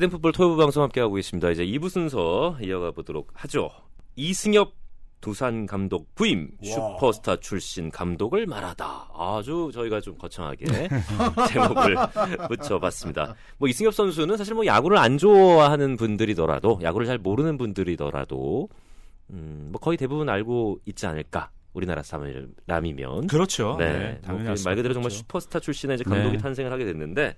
히든 풋볼 토요일 방송 함께하고 있습니다. 이제 2부 순서 이어가 보도록 하죠. 이승엽 두산 감독 부임 슈퍼스타 출신 감독을 말하다 아주 저희가 좀 거창하게 제목을 붙여봤습니다. 뭐 이승엽 선수는 사실 뭐 야구를 안 좋아하는 분들이더라도 야구를 잘 모르는 분들이더라도 음, 뭐 거의 대부분 알고 있지 않을까 우리나라 사람이면 그렇죠. 네, 네 뭐 당연히 뭐말 그대로 정말 슈퍼스타 출신의 이제 네. 감독이 네. 탄생을 하게 됐는데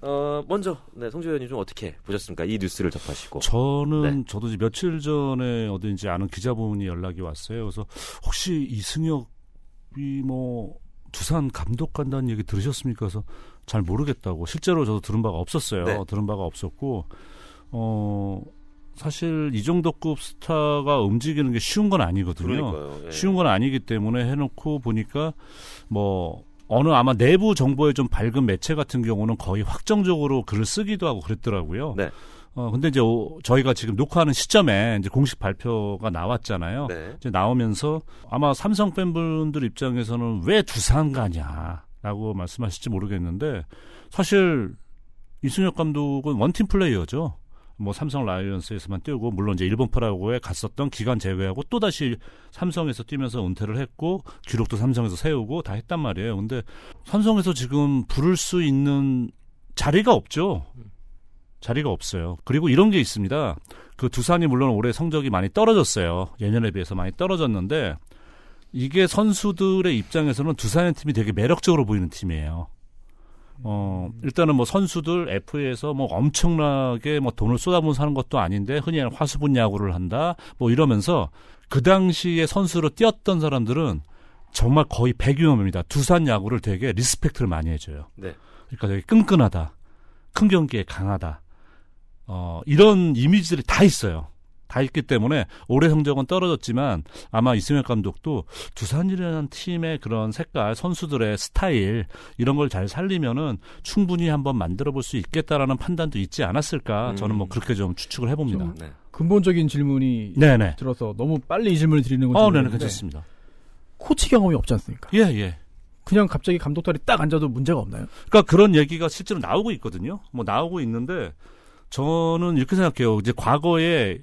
어, 먼저 네, 성재 의원님 좀 어떻게 보셨습니까? 이 뉴스를 접하시고. 저는 네. 저도 이제 며칠 전에 어딘지 아는 기자분이 연락이 왔어요. 그래서 혹시 이승엽이 뭐 두산 감독 간다는 얘기 들으셨습니까? 그래서 잘 모르겠다고. 실제로 저도 들은 바가 없었어요. 네. 들은 바가 없었고 어 사실 이 정도급 스타가 움직이는 게 쉬운 건 아니거든요. 예. 쉬운 건 아니기 때문에 해놓고 보니까 뭐 어느 아마 내부 정보에 좀 밝은 매체 같은 경우는 거의 확정적으로 글을 쓰기도 하고 그랬더라고요. 네. 어 근데 이제 저희가 지금 녹화하는 시점에 이제 공식 발표가 나왔잖아요. 네. 이제 나오면서 아마 삼성 팬분들 입장에서는 왜 두산 가냐라고 말씀하실지 모르겠는데 사실 이승엽 감독은 원팀 플레이어죠. 뭐 삼성 라이언스에서만 뛰고 물론 이제 일본 프라고에 갔었던 기간 제외하고 또 다시 삼성에서 뛰면서 은퇴를 했고 기록도 삼성에서 세우고 다 했단 말이에요. 근데 삼성에서 지금 부를 수 있는 자리가 없죠. 자리가 없어요. 그리고 이런 게 있습니다. 그 두산이 물론 올해 성적이 많이 떨어졌어요. 예년에 비해서 많이 떨어졌는데 이게 선수들의 입장에서는 두산의 팀이 되게 매력적으로 보이는 팀이에요. 어, 일단은 뭐 선수들 FA에서 뭐 엄청나게 뭐 돈을 쏟아부어사는 것도 아닌데 흔히 화수분 야구를 한다 뭐 이러면서 그 당시에 선수로 뛰었던 사람들은 정말 거의 백유명입니다. 두산 야구를 되게 리스펙트를 많이 해줘요. 네. 그러니까 되게 끈끈하다. 큰 경기에 강하다. 어, 이런 이미지들이 다 있어요. 다 있기 때문에 올해 성적은 떨어졌지만 아마 이승엽 감독도 두산이라는 팀의 그런 색깔, 선수들의 스타일 이런 걸 잘 살리면은 충분히 한번 만들어 볼 수 있겠다라는 판단도 있지 않았을까 저는 뭐 음. 그렇게 좀 추측을 해봅니다. 좀 네. 근본적인 질문이 네네. 들어서 너무 빨리 이 질문을 드리는 건 어, 네네 괜찮습니다. 코치 경험이 없지 않습니까? 예 예. 그냥 갑자기 감독 자리 딱 앉아도 문제가 없나요? 그러니까 그런 얘기가 실제로 나오고 있거든요. 뭐 나오고 있는데 저는 이렇게 생각해요. 이제 과거에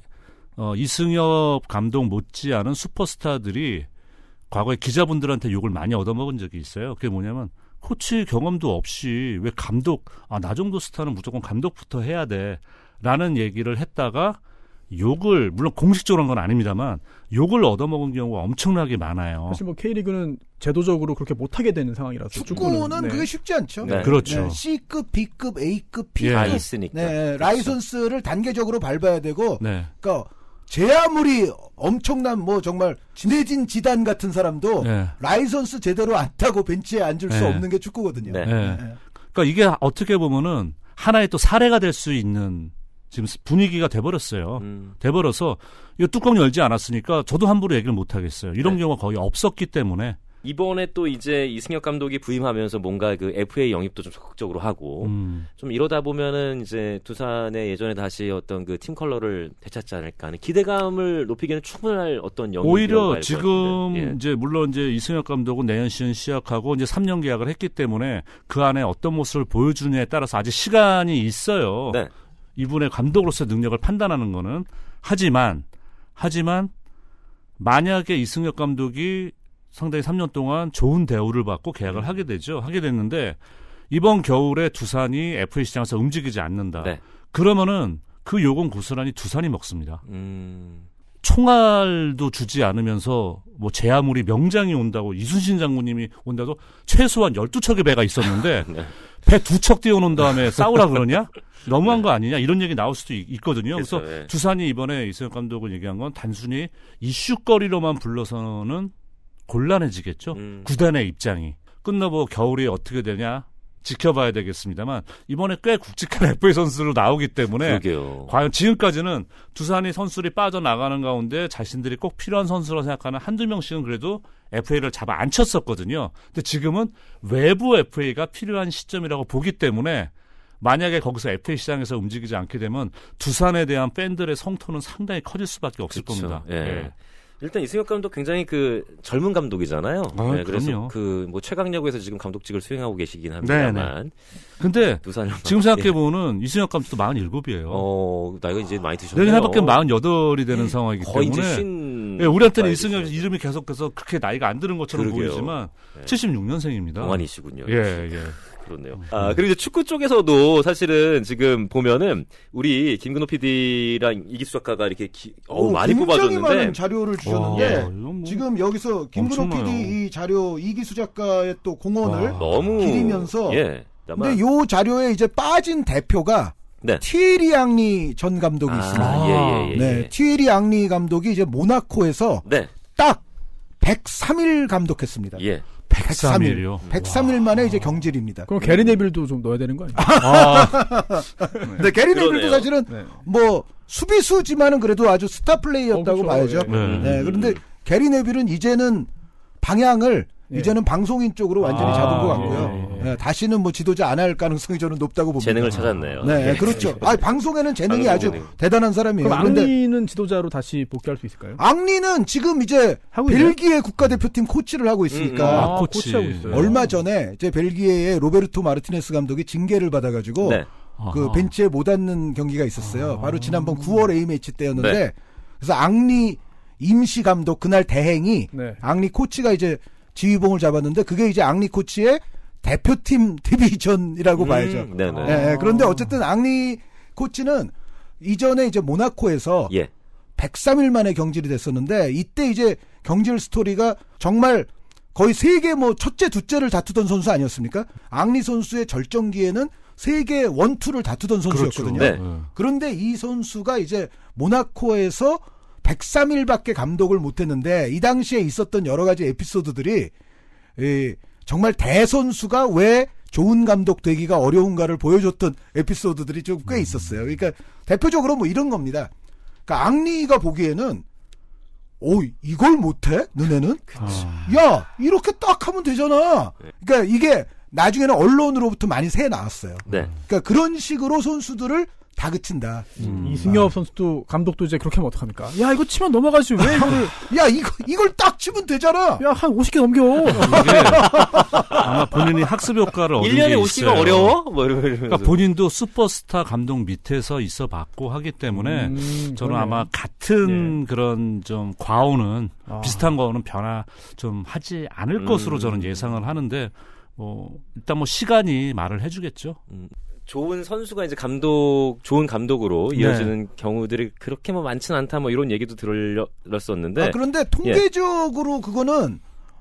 어, 이승엽 감독 못지않은 슈퍼스타들이 과거에 기자분들한테 욕을 많이 얻어먹은 적이 있어요. 그게 뭐냐면 코치 경험도 없이 왜 감독 아나 정도 스타는 무조건 감독부터 해야 돼라는 얘기를 했다가 욕을 물론 공식적으로 한 건 아닙니다만 욕을 얻어먹은 경우가 엄청나게 많아요. 사실 뭐 K리그는 제도적으로 그렇게 못하게 되는 상황이라서 축구는, 축구는 네. 그게 쉽지 않죠. 네. 그렇죠. 네. 그렇죠. C급, B급, A급, 예. B급 다 아, 있으니까. 네, 라이선스를 단계적으로 밟아야 되고 네. 그러니까 제 아무리 엄청난 뭐 정말 진해진 지단 같은 사람도 네. 라이선스 제대로 안 타고 벤치에 앉을 네. 수 예. 없는 게 축구거든요. 네. 예. 그러니까 이게 어떻게 보면은 하나의 또 사례가 될 수 있는 지금 분위기가 돼버렸어요. 음. 돼버려서 이 뚜껑 열지 않았으니까 저도 함부로 얘기를 못 하겠어요. 이런 네. 경우가 거의 없었기 때문에 이번에 또 이제 이승엽 감독이 부임하면서 뭔가 그 FA 영입도 좀 적극적으로 하고 음. 좀 이러다 보면은 이제 두산의 예전에 다시 어떤 그 팀 컬러를 되찾지 않을까 하는 기대감을 높이기는 충분할 어떤 영입 오히려 지금 예. 이제 물론 이제 이승엽 감독은 내년 시즌 시작하고 이제 3년 계약을 했기 때문에 그 안에 어떤 모습을 보여주느냐에 따라서 아직 시간이 있어요. 네. 이분의 감독으로서 능력을 판단하는 거는 하지만 하지만 만약에 이승엽 감독이 상당히 3년 동안 좋은 대우를 받고 계약을 음. 하게 되죠. 하게 됐는데 이번 겨울에 두산이 FA 시장에서 움직이지 않는다. 네. 그러면은 그요건 고스란히 두산이 먹습니다. 음. 총알도 주지 않으면서 뭐제 아무리 명장이 온다고 이순신 장군님이 온다고 최소한 12척의 배가 있었는데 네. 배두 척 띄워놓은 다음에 싸우라 그러냐? 너무한 네. 거 아니냐? 이런 얘기 나올 수도 있, 거든요 그래서 그렇죠. 네. 두산이 이번에 이승엽 감독을 얘기한 건 단순히 이슈거리로만 불러서는 곤란해지겠죠. 음. 구단의 입장이. 끝나고 겨울이 어떻게 되냐? 지켜봐야 되겠습니다만 이번에 꽤 굵직한 FA 선수로 나오기 때문에 그러게요. 과연 지금까지는 두산이 선수들이 빠져나가는 가운데 자신들이 꼭 필요한 선수로 생각하는 한두 명씩은 그래도 FA를 잡아 안쳤었거든요 근데 지금은 외부 FA가 필요한 시점이라고 보기 때문에 만약에 거기서 FA 시장에서 움직이지 않게 되면 두산에 대한 팬들의 성토는 상당히 커질 수밖에 없을 그렇 겁니다. 예. 예. 일단 이승엽 감독 굉장히 그 젊은 감독이잖아요. 아, 네, 그래서 그뭐 그 최강야구에서 지금 감독직을 수행하고 계시긴 합니다만. 네네. 근데 지금 생각해 보면 예. 이승엽 감독도 47이에요. 어, 나이가 이제 많이 드셨네요. 내년 해밖에 48이 되는 네. 상황이기 거의 때문에. 거의 신... 예, 우리한테는 이승엽 이름이 계속해서 그렇게 나이가 안 드는 것처럼 그러게요. 보이지만 예. 76년생입니다. 동안이시군요. 예, 예. 그렇네요. 아, 그리고 축구 쪽에서도 사실은 지금 보면은 우리 김근호 PD랑 이기수 작가가 이렇게 기, 어우, 오, 많이 뽑아줬는데 많은 자료를 주셨는데 와, 어, 뭐 지금 여기서 김근호 엄청 PD 이 자료 이기수 작가의 또 공헌을 아, 너무 기리면서 예. 근데 요 자료에 이제 빠진 대표가 네. 티에리 앙리 전 감독이 아, 있습니다. 예, 예, 예 네, 예. 티에리 앙리 감독이 이제 모나코에서 네. 딱 103일 감독했습니다. 예. 103일. 이요 103일 만에 이제 경질입니다. 그럼 게리네빌도 좀 넣어야 되는 거아니에 아. 아. 네, 게리네빌도 사실은 네. 뭐 수비수지만은 그래도 아주 스타 플레이였다고 어, 그렇죠. 봐야죠. 네. 네. 네. 그런데 게리네빌은 이제는 방향을 예. 이제는 방송인 쪽으로 완전히 아, 잡은 것 같고요. 예, 예. 다시는 뭐 지도자 안 할 가능성이 저는 높다고 봅니다. 재능을 찾았네요. 네, 예. 그렇죠. 아, 방송에는 재능이 아주 대단한 사람이에요. 그럼 앙리는 지도자로 다시 복귀할 수 있을까요? 앙리는 지금 이제 벨기에 국가대표팀 코치를 하고 있으니까 음, 음. 아, 코치. 하고 있어요. 얼마 전에 이제 벨기에의 로베르토 마르티네스 감독이 징계를 받아가지고 네. 그 벤치에 못 앉는 경기가 있었어요. 아. 바로 지난번 9월 A매치 때였는데 네. 그래서 앙리 임시 감독 그날 대행이 네. 앙리 코치가 이제 지휘봉을 잡았는데 그게 이제 앙리 코치의 대표팀 디비전이라고 음, 봐야죠. 네네. 네, 그런데 어쨌든 앙리 코치는 이전에 이제 모나코에서 예. 103일 만에 경질이 됐었는데 이때 이제 경질 스토리가 정말 거의 세계 뭐 첫째 둘째를 다투던 선수 아니었습니까? 앙리 선수의 절정기에는 세계 원투를 다투던 선수였거든요. 그렇죠. 네. 그런데 이 선수가 이제 모나코에서 103일밖에 감독을 못했는데 이 당시에 있었던 여러 가지 에피소드들이 예, 정말 대선수가 왜 좋은 감독 되기가 어려운가를 보여줬던 에피소드들이 좀 꽤 있었어요. 음. 그러니까 대표적으로 뭐 이런 겁니다. 그러니까 앙리가 보기에는 오 이걸 못해 눈에는 그렇죠. 아... 야 이렇게 딱 하면 되잖아. 그러니까 이게 나중에는 언론으로부터 많이 새 나왔어요. 네. 그러니까 그런 식으로 선수들을 다 그친다. 음, 이승엽 아. 선수도 감독도 이제 그렇게 하면 어떡합니까? 야 이거 치면 넘어가지 왜 이거를? 야 이거 이걸 딱 치면 되잖아. 야 한 50개 넘겨. 아마 본인이 학습 효과를 얻는 1년에 50개가 어려워? 뭐이러면 그러니까 본인도 슈퍼스타 감독 밑에서 있어봤고 하기 때문에 음, 저는 아마 같은 예. 그런 좀 과오는 아. 비슷한 과오는 변화 좀 하지 않을 음. 것으로 저는 예상을 하는데 뭐 일단 뭐 시간이 말을 해주겠죠. 음. 좋은 선수가 이제 감독 좋은 감독으로 네. 이어지는 네. 경우들이 그렇게 뭐 많진 않다 뭐 이런 얘기도 들었었는데 아, 그런데 통계적으로 예. 그거는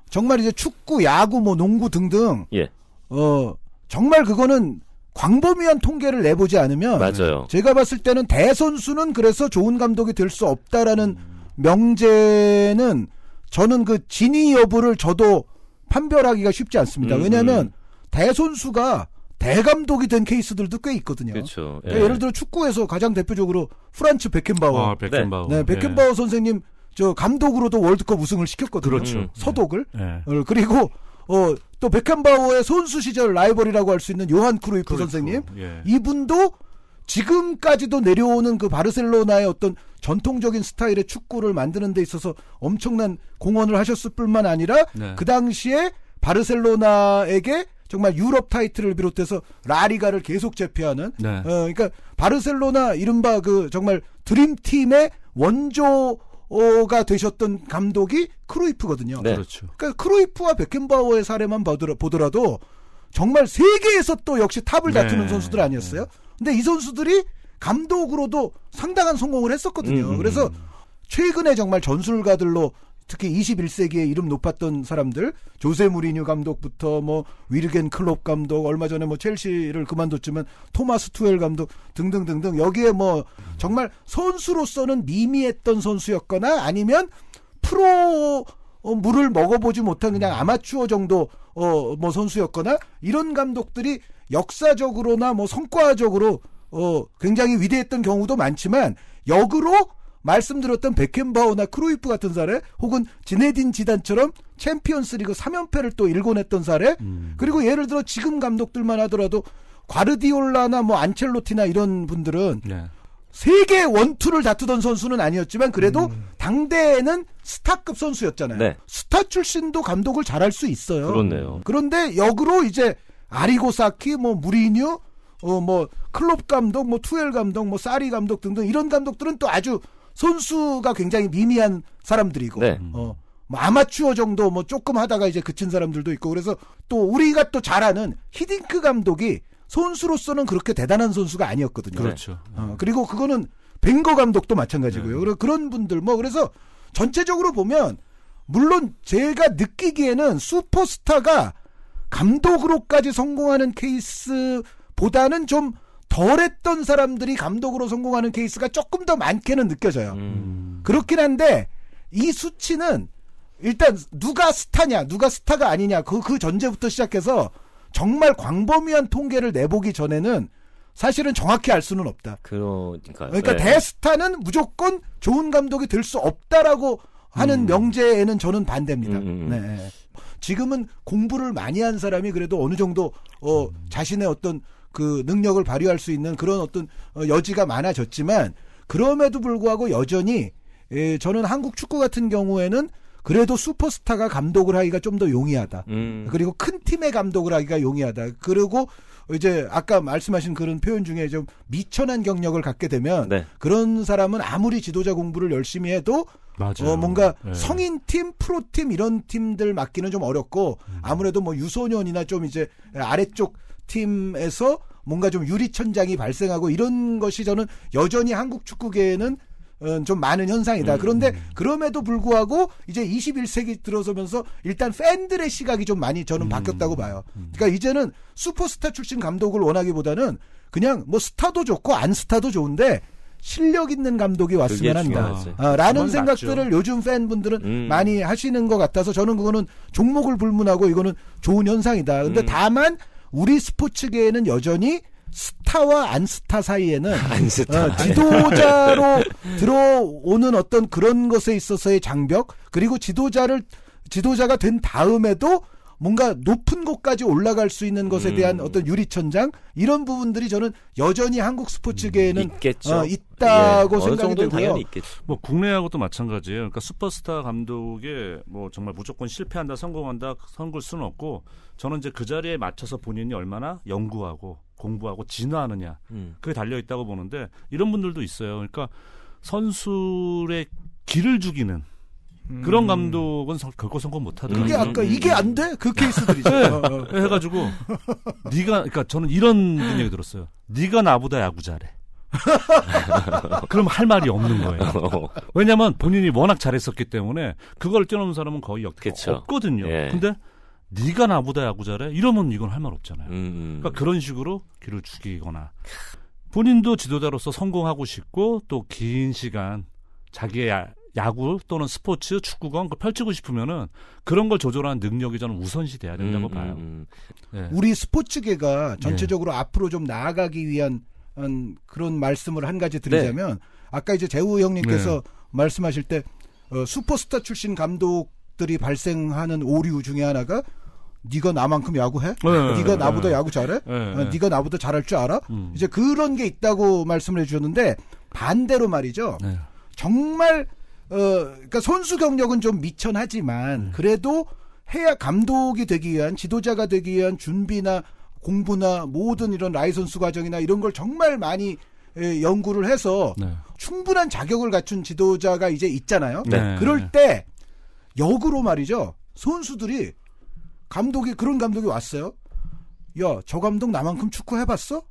정말 이제 축구, 야구, 뭐 농구 등등 예. 어 정말 그거는 광범위한 통계를 내보지 않으면 맞아요. 제가 봤을 때는 대선수는 그래서 좋은 감독이 될 수 없다라는 음. 명제는 저는 그 진위 여부를 저도 판별하기가 쉽지 않습니다. 음, 음, 왜냐하면 음. 대선수가 대감독이 된 케이스들도 꽤 있거든요. 그렇죠. 그러니까 예. 그러니까 를 들어 축구에서 가장 대표적으로 프란츠 베켄바워. 아, 베켄바워. 네, 네 베켄바워 예. 선생님 저 감독으로도 월드컵 우승을 시켰거든요. 그렇죠. 음, 서독을. 예. 예. 어, 그리고 어, 또 베켄바워의 선수 시절 라이벌이라고 할 수 있는 요한 크루이프 그렇죠. 선생님. 예. 이분도 지금까지도 내려오는 그 바르셀로나의 어떤 전통적인 스타일의 축구를 만드는 데 있어서 엄청난 공헌을 하셨을 뿐만 아니라 네. 그 당시에 바르셀로나에게 정말 유럽 타이틀을 비롯해서 라리가를 계속 제패하는 네. 어, 그러니까 바르셀로나 이른바 그 정말 드림팀의 원조가 되셨던 감독이 크로이프거든요. 네. 그렇죠. 그러니까 크로이프와 베켄바워의 사례만 보더라, 도 정말 세계에서 또 역시 탑을 네. 다투는 선수들 아니었어요. 네. 근데 이 선수들이 감독으로도 상당한 성공을 했었거든요. 음. 그래서 최근에 정말 전술가들로 특히 21세기에 이름 높았던 사람들 조세 무리뉴 감독부터 뭐 위르겐 클롭 감독 얼마 전에 뭐 첼시를 그만뒀지만 토마스 투엘 감독 등등등등 여기에 뭐 정말 선수로서는 미미했던 선수였거나 아니면 프로 어, 물을 먹어보지 못한 그냥 아마추어 정도 어 뭐 선수였거나 이런 감독들이 역사적으로나 뭐 성과적으로 어 굉장히 위대했던 경우도 많지만 역으로 말씀드렸던 베켄바우나 크루이프 같은 사례 혹은 지네딘 지단처럼 챔피언스리그 3연패를 또 일궈냈던 사례 음. 그리고 예를 들어 지금 감독들만 하더라도 과르디올라나 뭐 안첼로티나 이런 분들은 네. 세계 원투를 다투던 선수는 아니었지만 그래도 음. 당대에는 스타급 선수였잖아요. 네. 스타 출신도 감독을 잘할 수 있어요. 그렇네요. 그런데 역으로 이제 아리고사키, 뭐 무리뉴, 어 뭐 클롭 감독, 뭐 투엘 감독, 뭐 사리 감독 등등 이런 감독들은 또 아주 선수가 굉장히 미미한 사람들이고 네. 어, 뭐 아마추어 정도 뭐 조금 하다가 이제 그친 사람들도 있고 그래서 또 우리가 또잘하는 히딩크 감독이 선수로서는 그렇게 대단한 선수가 아니었거든요. 그렇죠. 어, 그리고 그거는 벵거 감독도 마찬가지고요. 그런 네. 그런 분들 뭐 그래서 전체적으로 보면 물론 제가 느끼기에는 슈퍼스타가 감독으로까지 성공하는 케이스보다는 좀 덜했던 사람들이 감독으로 성공하는 케이스가 조금 더 많게는 느껴져요. 음. 그렇긴 한데 이 수치는 일단 누가 스타냐, 누가 스타가 아니냐 그그 그 전제부터 시작해서 정말 광범위한 통계를 내보기 전에는 사실은 정확히 알 수는 없다. 그러니까 그러니까 네. 대스타는 무조건 좋은 감독이 될 수 없다라고 하는 음. 명제에는 저는 반대입니다. 음, 음, 음. 네. 지금은 공부를 많이 한 사람이 그래도 어느 정도 어 자신의 어떤 그 능력을 발휘할 수 있는 그런 어떤 어, 여지가 많아졌지만 그럼에도 불구하고 여전히 예, 저는 한국 축구 같은 경우에는 그래도 슈퍼스타가 감독을 하기가 좀 더 용이하다. 음. 그리고 큰 팀의 감독을 하기가 용이하다. 그리고 이제 아까 말씀하신 그런 표현 중에 좀 미천한 경력을 갖게 되면 네. 그런 사람은 아무리 지도자 공부를 열심히 해도 맞아요. 어, 뭔가 네. 성인 팀, 프로 팀 이런 팀들 맡기는 좀 어렵고 음. 아무래도 뭐 유소년이나 좀 이제 아래쪽 팀에서 뭔가 좀 유리천장이 발생하고 이런 것이 저는 여전히 한국 축구계에는 어, 좀 많은 현상이다. 음. 그런데 그럼에도 불구하고 이제 21세기 들어서면서 일단 팬들의 시각이 좀 많이 저는 음. 바뀌었다고 봐요. 음. 그러니까 이제는 슈퍼스타 출신 감독을 원하기보다는 그냥 뭐 스타도 좋고 안 스타도 좋은데 실력 있는 감독이 왔으면 한다. 아, 라는 생각들을 맞죠. 요즘 팬분들은 음. 많이 하시는 것 같아서 저는 그거는 종목을 불문하고 이거는 좋은 현상이다. 근데 음. 다만 우리 스포츠계에는 여전히 스타와 안스타 사이에는 안스타. 어, 지도자로 들어오는 어떤 그런 것에 있어서의 장벽 그리고 지도자를 지도자가 된 다음에도 뭔가 높은 곳까지 올라갈 수 있는 것에 음. 대한 어떤 유리천장 이런 부분들이 저는 여전히 한국 스포츠계에는 있겠죠. 어, 있다고 예, 생각이 되고요. 뭐 국내하고도 마찬가지예요. 그러니까 슈퍼스타 감독의 뭐 정말 무조건 실패한다 성공한다 선글 수는 없고 저는 이제 그 자리에 맞춰서 본인이 얼마나 연구하고 공부하고 진화하느냐 음. 그게 달려 있다고 보는데 이런 분들도 있어요. 그러니까 선수의 길을 죽이는 그런 감독은 성, 결코 성공 못하더라고요. 그게 아까 음. 이게 안 돼? 그 케이스들이죠. 네. 어, 어. 네 해가지고 네가 그러니까 저는 이런 분위기 들었어요. 네가 나보다 야구 잘해. 그럼 할 말이 없는 거예요. 왜냐면 하 본인이 워낙 잘했었기 때문에 그걸 뛰어넘는 사람은 거의 역대 없거든요. 예. 근데 네가 나보다 야구 잘해? 이러면 이건 할 말 없잖아요. 음, 음. 그러니까 그런 식으로 귀를 죽이거나 본인도 지도자로서 성공하고 싶고 또 긴 시간 자기의 야구 또는 스포츠, 축구건 그 펼치고 싶으면은 그런 걸 조절하는 능력이 저는 우선시 돼야 된다고 음, 음, 봐요. 음. 네. 우리 스포츠계가 전체적으로 네. 앞으로 좀 나아가기 위한 그런 말씀을 한 가지 드리자면 네. 아까 이제 재우 형님께서 네. 말씀하실 때 어, 슈퍼스타 출신 감독들이 발생하는 오류 중에 하나가 네가 나만큼 야구해? 네, 네가 네. 나보다 야구 잘해? 네, 어, 네. 가 나보다 잘할 줄 알아? 음. 이제 그런 게 있다고 말씀을 해주셨는데 반대로 말이죠. 네. 정말 어, 그러니까 선수 경력은 좀 미천하지만 음. 그래도 해야 감독이 되기 위한 지도자가 되기 위한 준비나 공부나 모든 이런 라이선스 과정이나 이런 걸 정말 많이 예, 연구를 해서 네. 충분한 자격을 갖춘 지도자가 이제 있잖아요. 네. 그럴 네. 때 역으로 말이죠. 선수들이 감독이 그런 감독이 왔어요. 야, 저 감독 나만큼 축구 해봤어?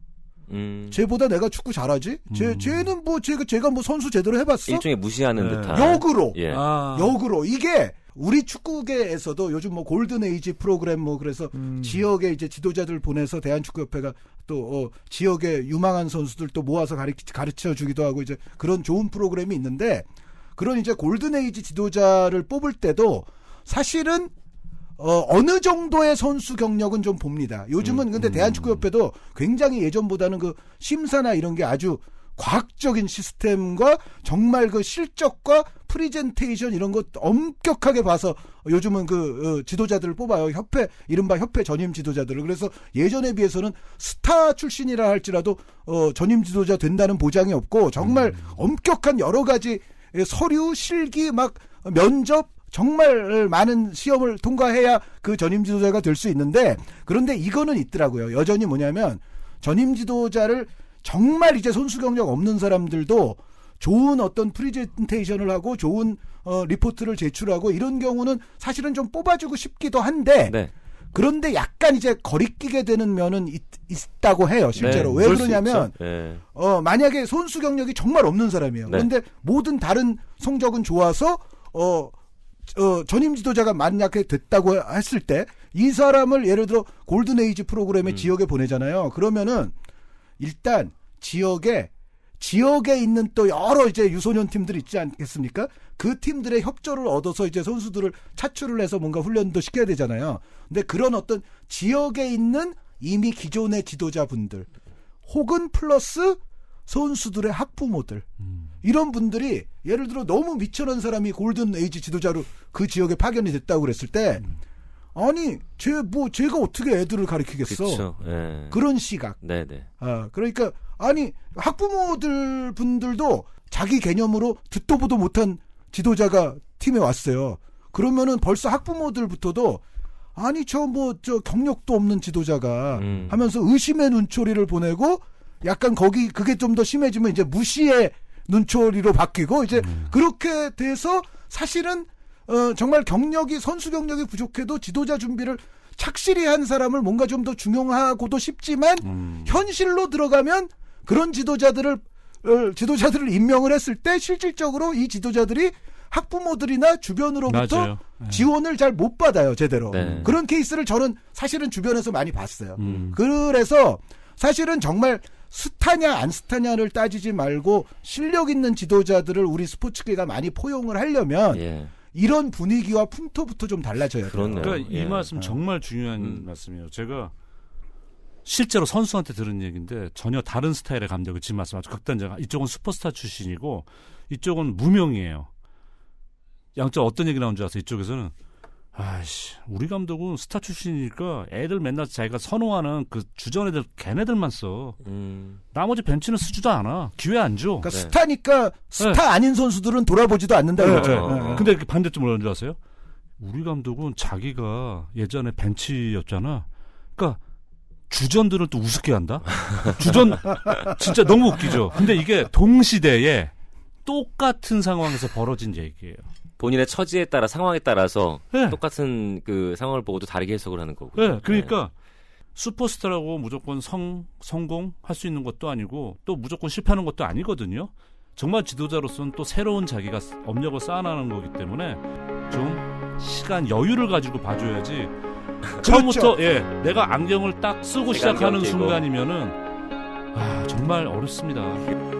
음. 쟤보다 내가 축구 잘하지? 쟤, 음. 쟤는 뭐, 쟤가, 쟤가 뭐 선수 제대로 해봤어? 일종의 무시하는 네. 듯한. 역으로. 예. 아. 역으로. 이게 우리 축구계에서도 요즘 뭐 골든 에이지 프로그램 뭐 그래서 음. 지역에 이제 지도자들 보내서 대한축구협회가 또, 어, 지역의 유망한 선수들 또 모아서 가르, 가르쳐 주기도 하고 이제 그런 좋은 프로그램이 있는데 그런 이제 골든 에이지 지도자를 뽑을 때도 사실은 어, 어느 정도의 선수 경력은 좀 봅니다. 요즘은 음, 근데 음. 대한축구협회도 굉장히 예전보다는 그 심사나 이런 게 아주 과학적인 시스템과 정말 그 실적과 프리젠테이션 이런 것 엄격하게 봐서 요즘은 그 어, 지도자들을 뽑아요. 협회 이른바 협회 전임 지도자들을. 그래서 예전에 비해서는 스타 출신이라 할지라도 어, 전임 지도자 된다는 보장이 없고 정말 음. 엄격한 여러 가지 서류 실기 막 면접 정말 많은 시험을 통과해야 그 전임 지도자가 될 수 있는데 그런데 이거는 있더라고요. 여전히 뭐냐면 전임 지도자를 정말 이제 손수 경력 없는 사람들도 좋은 어떤 프리젠테이션을 하고 좋은 어, 리포트를 제출하고 이런 경우는 사실은 좀 뽑아주고 싶기도 한데 네. 그런데 약간 이제 거리끼게 되는 면은 있, 다고 해요 네, 실제로 네, 왜 그러냐면 네. 어 만약에 손수 경력이 정말 없는 사람이에요 네. 그런데 모든 다른 성적은 좋아서 어 어, 전임 지도자가 만약에 됐다고 했을 때 이 사람을 예를 들어 골든에이지 프로그램의 음. 지역에 보내잖아요. 그러면은 일단 지역에 지역에 있는 또 여러 이제 유소년 팀들 있지 않겠습니까? 그 팀들의 협조를 얻어서 이제 선수들을 차출을 해서 뭔가 훈련도 시켜야 되잖아요. 근데 그런 어떤 지역에 있는 이미 기존의 지도자분들 혹은 플러스 선수들의 학부모들 음. 이런 분들이 예를 들어 너무 미천한 사람이 골든 에이지 지도자로 그 지역에 파견이 됐다고 그랬을 때 아니 쟤 뭐 쟤가 어떻게 애들을 가르키겠어 예. 그런 시각 네네. 네. 아 그러니까 아니 학부모들 분들도 자기 개념으로 듣도 보도 못한 지도자가 팀에 왔어요 그러면은 벌써 학부모들부터도 아니 저 뭐저 뭐, 경력도 없는 지도자가 음. 하면서 의심의 눈초리를 보내고 약간 거기 그게 좀 더 심해지면 이제 무시의 눈초리로 바뀌고 이제 음. 그렇게 돼서 사실은 어, 정말 경력이 선수 경력이 부족해도 지도자 준비를 착실히 한 사람을 뭔가 좀 더 중용하고도 싶지만 음. 현실로 들어가면 그런 지도자들을 지도자들을 임명을 했을 때 실질적으로 이 지도자들이 학부모들이나 주변으로부터 맞 네. 지원을 잘 못 받아요 제대로 네. 그런 케이스를 저는 사실은 주변에서 많이 봤어요 음. 그래서 사실은 정말 스타냐 안 스타냐를 따지지 말고 실력 있는 지도자들을 우리 스포츠계가 많이 포용을 하려면 예. 이런 분위기와 풍토부터 좀 달라져야 돼요. 그러니까 예. 이 말씀 정말 중요한 음. 말씀이에요. 제가 실제로 선수한테 들은 얘기인데 전혀 다른 스타일의 감독이 지금 말씀 아주 극단적 이쪽은 슈퍼스타 출신이고 이쪽은 무명이에요. 양쪽 어떤 얘기 나온 줄 아세요? 이쪽에서는 아이씨, 우리 감독은 스타 출신이니까 애들 맨날 자기가 선호하는 그 주전 애들 걔네들만 써. 음. 나머지 벤치는 쓰지도 않아. 기회 안 줘. 그러니까 네. 스타니까 스타 네. 아닌 선수들은 돌아보지도 않는다 네. 거죠. 네. 어, 어, 어. 근데 반대쪽으로 언제 아세요? 우리 감독은 자기가 예전에 벤치였잖아. 그러니까 주전들은 또 우습게 한다. 주전 진짜 너무 웃기죠. 근데 이게 동시대에 똑같은 상황에서 벌어진 얘기예요. 본인의 처지에 따라 상황에 따라서 네. 똑같은 그 상황을 보고도 다르게 해석을 하는 거고. 네, 그러니까 네. 슈퍼스타라고 무조건 성 성공할 수 있는 것도 아니고 또 무조건 실패하는 것도 아니거든요. 정말 지도자로서는 또 새로운 자기가 업력을 쌓아나는 거기 때문에 좀 시간 여유를 가지고 봐줘야지. 그렇죠. 처음부터 그렇죠. 예, 내가 안경을 딱 쓰고 시작하는 순간이면은 아 정말 어렵습니다.